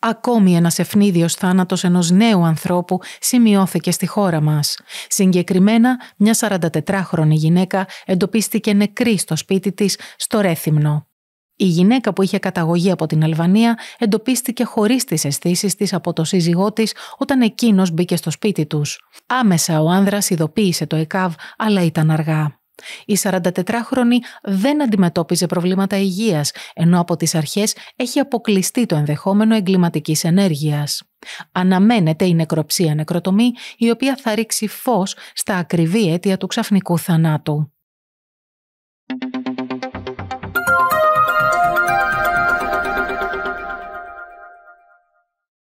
Ακόμη ένας ευνίδιος θάνατος ενός νέου ανθρώπου σημειώθηκε στη χώρα μας. Συγκεκριμένα, μια 44χρονη γυναίκα εντοπίστηκε νεκρή στο σπίτι της στο Ρέθυμνο. Η γυναίκα που είχε καταγωγή από την Αλβανία εντοπίστηκε χωρίς τις αισθήσεις της από το σύζυγό της όταν εκείνος μπήκε στο σπίτι τους. Άμεσα ο άνδρας ειδοποίησε το ΕΚΑΒ, αλλά ήταν αργά. Η 44χρονη δεν αντιμετώπιζε προβλήματα υγείας, ενώ από τις αρχές έχει αποκλειστεί το ενδεχόμενο εγκληματικής ενέργειας. Αναμένεται η νεκροψία νεκροτομή, η οποία θα ρίξει φως στα ακριβή αίτια του ξαφνικού θανάτου.